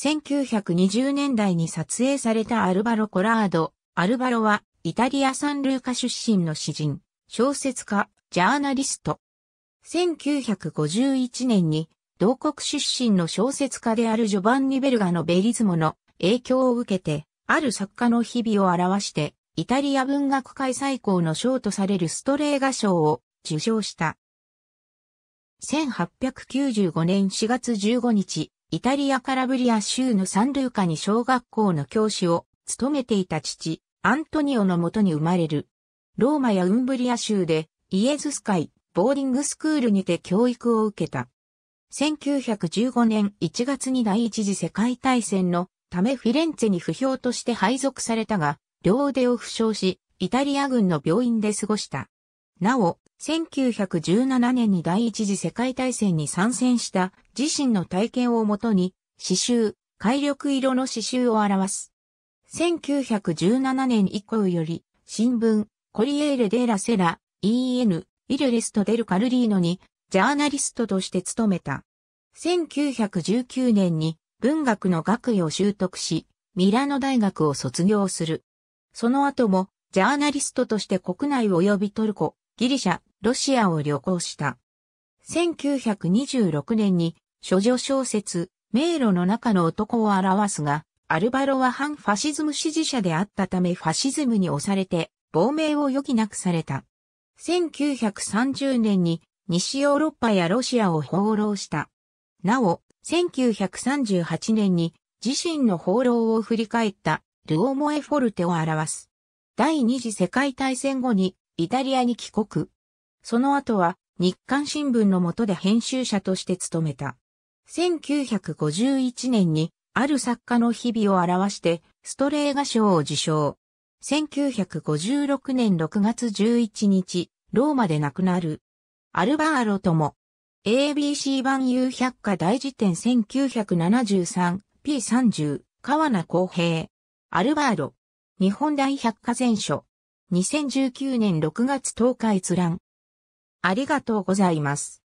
1920年代に撮影されたアルバロ・コラード。アルバロはイタリア・サンルーカ出身の詩人、小説家、ジャーナリスト。1951年に同国出身の小説家であるジョバンニ・ベルガのベリズモの影響を受けて、ある作家の日々を表して、イタリア文学界最高の賞とされるストレーガ賞を受賞した。1895年4月15日、イタリアカラブリア州のサンルーカに小学校の教師を務めていた父、アントニオのもとに生まれる。ローマやウンブリア州でイエズス会、ボーディングスクールにて教育を受けた。1915年1月に第一次世界大戦のためフィレンツェに不評として配属されたが、両腕を負傷し、イタリア軍の病院で過ごした。なお、1917年に第一次世界大戦に参戦した自身の体験をもとに、刺繍、海緑色の刺繍を表す。1917年以降より、新聞、コリエーレ・デーラ・セラ、EN、イルレスト・デル・カルリーノに、ジャーナリストとして務めた。1919年に文学の学位を習得し、ミラノ大学を卒業する。その後も、ジャーナリストとして国内及びトルコ、ギリシャ、ロシアを旅行した。1926年に、諸女小説、迷路の中の男を表すが、アルバロは反ファシズム支持者であったためファシズムに押されて、亡命を余儀なくされた。1930年に西ヨーロッパやロシアを放浪した。なお、1938年に自身の放浪を振り返ったルオモエフォルテを表す。第二次世界大戦後にイタリアに帰国。その後は日刊新聞の下で編集者として務めた。1951年にある作家の日々を表してストレーガ賞を受賞。1956年6月11日、ローマで亡くなる。アルバーロとも、ABC 版 U 百科大辞典 1973P30 川名公平。アルバーロ。日本大百科全書。2019年6月10日閲覧。ありがとうございます。